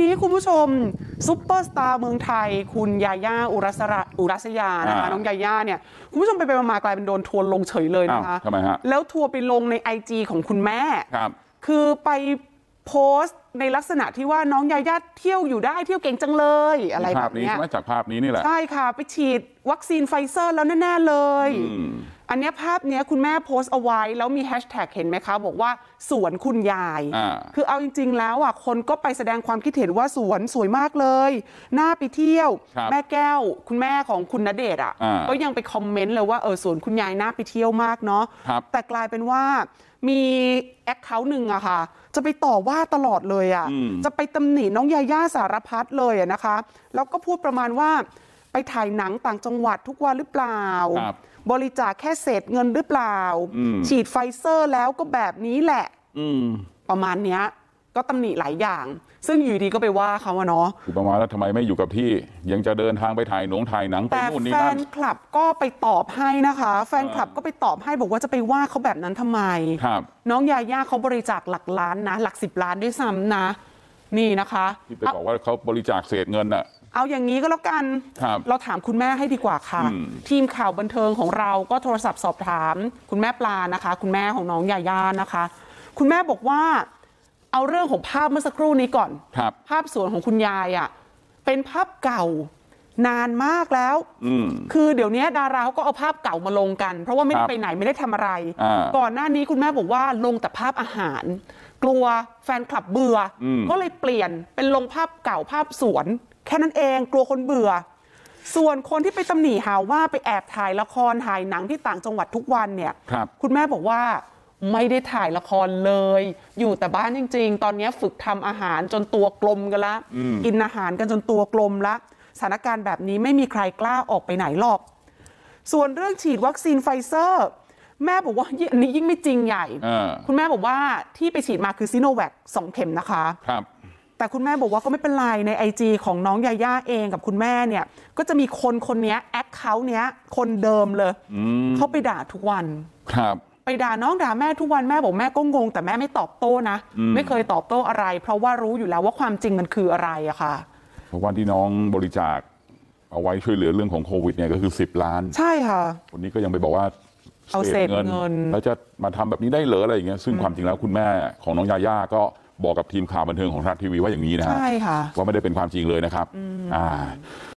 นี้คุณผู้ชม ซุปเปอร์สตาร์เมืองไทย คุณยาย่าอุรัสระอุรัสยานะคะน้องยาย่าเนี่ย คุณผู้ชมไปไปมากลายเป็นโดนทัวร์ลงเฉยเลยนะคะทำไมฮะแล้วทัวร์ไปลงในไอจีของคุณแม่ครับคือไปโพสต์ในลักษณะที่ว่าน้องยาย่าเที่ยวอยู่ได้เที่ยวเก่งจังเลยอะไรแบบนี้ใช่ไหมจากภาพนี้นี่แหละ ใช่ค่ะ ไปฉีดวัคซีนไฟเซอร์แล้วแน่ๆเลยอันนี้ภาพนี้คุณแม่โพสต์เอาไว้ แล้วมีแฮชแท็กเห็นไหมคะบอกว่าสวนคุณยาย คือเอาจริงๆ แล้วอ่ะคนก็ไปแสดงความคิดเห็นว่าสวนสวยมากเลย น่าไปเที่ยว แม่แก้วคุณแม่ของคุณณเดชน์อ่ะก็ยังไปคอมเมนต์เลยว่าเออสวนคุณยายน่าไปเที่ยวมากเนาะแต่กลายเป็นว่ามีแอคเคาท์หนึ่งอะค่ะจะไปต่อว่าตลอดเลยอะจะไปตำหนิน้องยาย่าสารพัดเลยอะนะคะ แล้วก็พูดประมาณว่าไปถ่ายหนังต่างจังหวัดทุกวันหรือเปล่า บริจาคแค่เศษเงินหรือเปล่า ฉีดไฟเซอร์แล้วก็แบบนี้แหละประมาณเนี้ย ก็ตำหนิหลายอย่าง ซึ่งอยู่ดีก็ไปว่าเขาอะเนาะคือประมาณว่าทำไมไม่อยู่กับที่ ยังจะเดินทางไปถ่ายหนงถ่ายหนังไปนู่นนี่นั่นแฟนคลับก็ไปตอบให้นะคะ แฟนคลับก็ไปตอบให้บอกว่าจะไปว่าเขาแบบนั้นทำไมครับน้องยาย่าเขาบริจาคหลักล้านนะหลักสิบล้านด้วยซ้ำนะนี่นะคะที่ไปบอกว่าเขาบริจาคเศษเงินอะเอาอย่างนี้ก็แล้วกัน เราถามคุณแม่ให้ดีกว่าค่ะ ทีมข่าวบันเทิงของเรา ก็โทรศัพท์สอบถาม คุณแม่ปลานะคะ คุณแม่ของน้องยาย่านะคะ คุณแม่บอกว่า เอาเรื่องของภาพเมื่อสักครู่นี้ก่อนภาพสวนของคุณยายอะ่ะเป็นภาพเก่านานมากแล้วคือเดี๋ยวนี้ดาราเขาก็เอาภาพเก่ามาลงกัน เพราะว่าไม่ได้ไปไหนไม่ได้ทำอะไร ก่อนหน้านี้คุณแม่บอกว่าลงแต่ภาพอาหาร กลัวแฟนคลับเบื่อ ก็เลยเปลี่ยน เป็นลงภาพเก่าภาพสวนแค่นั้นเองกลัวคนเบื่อ ส่วนคนที่ไปตำหนิหาว่าไปแอบถ่ายละครถ่ายหนังที่ต่างจังหวัดทุกวันเนี่ยคคุณแม่บอกว่าไม่ได้ถ่ายละครเลย อยู่แต่บ้านจริง ๆ ตอนนี้ฝึกทำอาหารจนตัวกลมกันละกินอาหารกันจนตัวกลมละสถานการณ์แบบนี้ไม่มีใครกล้าออกไปไหนหรอกส่วนเรื่องฉีดวัคซีนไฟเซอร์ แม่บอกว่าอันนี้ยิ่งไม่จริงใหญ่คุณแม่บอกว่าที่ไปฉีดมาคือซีโนแวคสองเข็มนะคะครับแต่คุณแม่บอกว่าก็ไม่เป็นไร ในไอจีของน้องยาย่าเองกับคุณแม่เนี่ยก็จะมีคนคนนี้แอคเคา์เนี้ยคนเดิมเลยเขาไปด่าทุกวันครับ ไปด่าน้องด่าแม่ทุกวันแม่บอกแม่ก็งงแต่แม่ไม่ตอบโต้นะ ไม่เคยตอบโต้อะไร เพราะว่ารู้อยู่แล้วว่าความจริงมันคืออะไรอะค่ะเพราะว่าที่น้องบริจาค เอาไว้ช่วยเหลือเรื่องของโควิดเนี่ยก็คือสิบล้าน ใช่ค่ะคนนี้ก็ยังไปบอกว่าเอาเศษเงินแล้วจะมาทำแบบนี้ได้เหรออะไรอย่างเงี้ยซึ่งความจริงแล้วคุณแม่ของน้องยาย่าก็บอกกับทีมข่าวบันเทิงของทรัฐทีวีว่าอย่างนี้นะฮะใช่ค่ะว่าไม่ได้เป็นความจริงเลยนะครับอ่า